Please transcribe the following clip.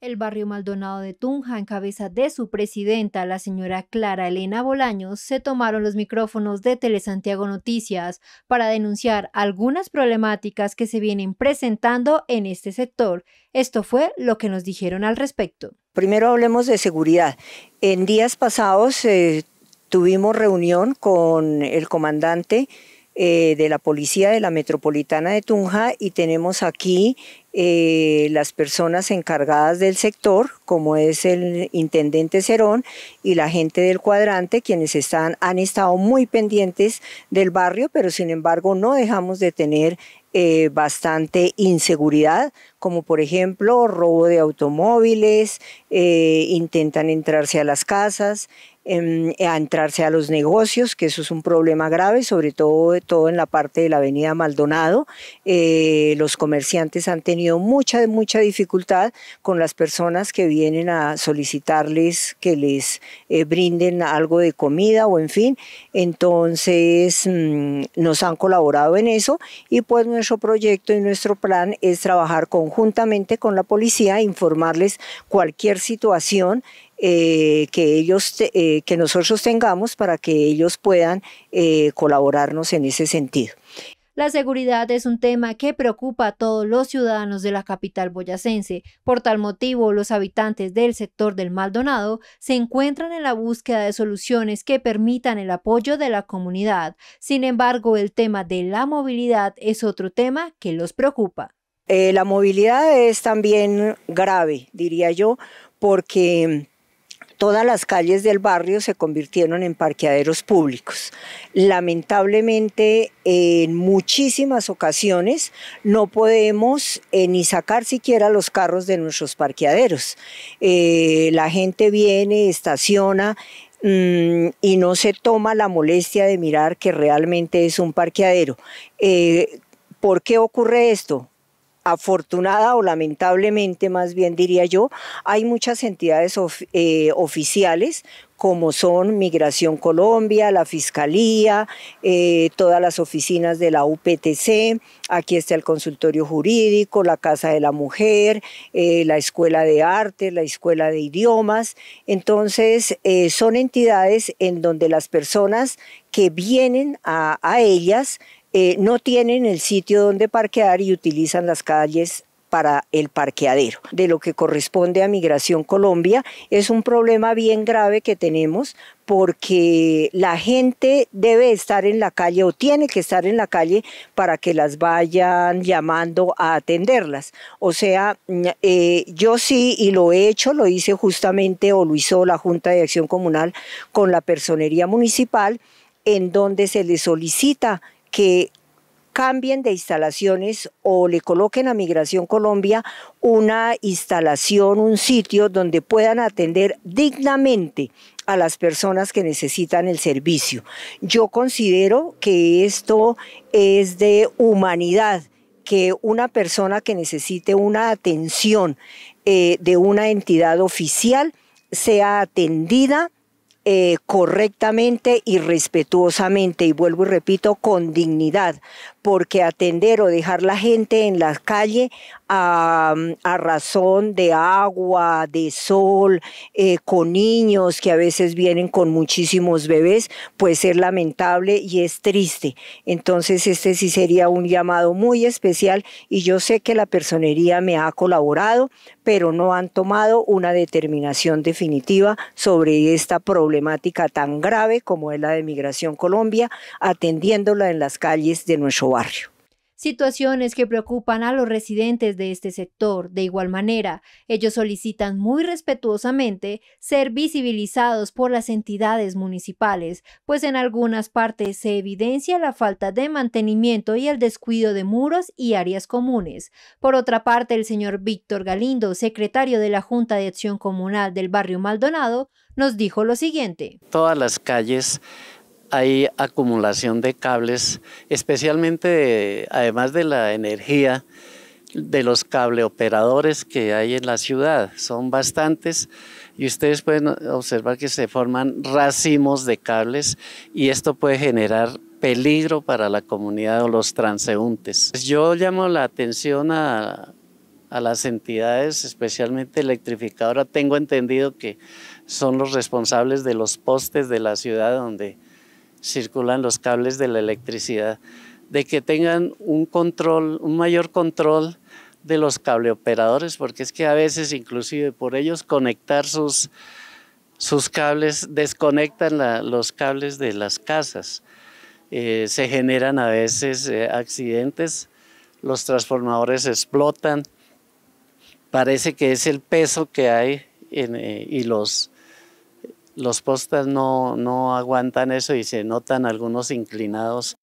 El barrio Maldonado de Tunja, en cabeza de su presidenta, la señora Clara Elena Bolaños, se tomaron los micrófonos de Telesantiago Noticias para denunciar algunas problemáticas que se vienen presentando en este sector. Esto fue lo que nos dijeron al respecto. Primero hablemos de seguridad. En días pasados eh, tuvimos reunión con el comandante eh, de la Policía de la Metropolitana de Tunja y tenemos aquí eh, las personas encargadas del sector, como es el intendente Cerón y la gente del cuadrante, quienes están, han estado muy pendientes del barrio, pero sin embargo no dejamos de tener eh, bastante inseguridad, como por ejemplo robo de automóviles, intentan entrarse a las casas, Em, a entrarse a los negocios, que eso es un problema grave, sobre todo, todo en la parte de la avenida Maldonado. Eh, los comerciantes han tenido mucha, mucha dificultad con las personas que vienen a solicitarles que les eh, brinden algo de comida o en fin. Entonces mm, nos han colaborado en eso y pues nuestro proyecto y nuestro plan es trabajar conjuntamente con la policía, informarles cualquier situación eh, que, ellos eh, que nosotros tengamos para que ellos puedan eh, colaborarnos en ese sentido. La seguridad es un tema que preocupa a todos los ciudadanos de la capital boyacense. Por tal motivo, los habitantes del sector del Maldonado se encuentran en la búsqueda de soluciones que permitan el apoyo de la comunidad. Sin embargo, el tema de la movilidad es otro tema que los preocupa. la movilidad es también grave, diría yo, porque Todas las calles del barrio se convirtieron en parqueaderos públicos. Lamentablemente, en muchísimas ocasiones no podemos eh, ni sacar siquiera los carros de nuestros parqueaderos. Eh, la gente viene, estaciona, mm, y no se toma la molestia de mirar que realmente es un parqueadero. Eh, ¿Por qué ocurre esto? afortunada o lamentablemente más bien diría yo, hay muchas entidades eh, oficiales como son Migración Colombia, la Fiscalía, eh, todas las oficinas de la UPTC, aquí está el consultorio jurídico, la Casa de la Mujer, eh, la Escuela de Arte, la Escuela de Idiomas. Entonces, son entidades en donde las personas que vienen a ellas eh, no tienen el sitio donde parquear y utilizan las calles para el parqueadero. De lo que corresponde a Migración Colombia, es un problema bien grave que tenemos porque la gente debe estar en la calle o tiene que estar en la calle para que las vayan llamando a atenderlas. O sea, eh, yo sí, y lo he hecho, lo hice justamente o lo hizo la Junta de Acción Comunal con la Personería Municipal, en donde se le solicita que cambien de instalaciones o le coloquen a Migración Colombia una instalación, un sitio donde puedan atender dignamente a las personas que necesitan el servicio. Yo considero que esto es de humanidad, que una persona que necesite una atención eh, de una entidad oficial sea atendida eh, correctamente y respetuosamente, y vuelvo y repito, con dignidad, porque atender o dejar la gente en la calle a, razón de agua, de sol, eh, con niños que a veces vienen con muchísimos bebés, puede ser lamentable y es triste. Entonces este sí sería un llamado muy especial y yo sé que la personería me ha colaborado, pero no han tomado una determinación definitiva sobre esta problemática tan grave como es la de Migración Colombia, atendiéndola en las calles de nuestro barrio. Situaciones que preocupan a los residentes de este sector. De igual manera, ellos solicitan muy respetuosamente ser visibilizados por las entidades municipales, pues en algunas partes se evidencia la falta de mantenimiento y el descuido de muros y áreas comunes. Por otra parte, el señor Víctor Galindo, secretario de la Junta de Acción Comunal del Barrio Maldonado, nos dijo lo siguiente. Todas las calles hay acumulación de cables, especialmente además de la energía de los operadores que hay en la ciudad. Son bastantes y ustedes pueden observar que se forman racimos de cables y esto puede generar peligro para la comunidad o los transeúntes. Pues yo llamo la atención a, a las entidades, especialmente electrificadora. Tengo entendido que son los responsables de los postes de la ciudad donde circulan los cables de la electricidad, de que tengan un control, un mayor control de los cableoperadores, porque es que a veces inclusive por ellos conectar sus, sus cables, desconectan los cables de las casas. Eh, se generan a veces eh, accidentes, los transformadores explotan, parece que es el peso que hay en, eh, y los, los postas no, no aguantan eso y se notan algunos inclinados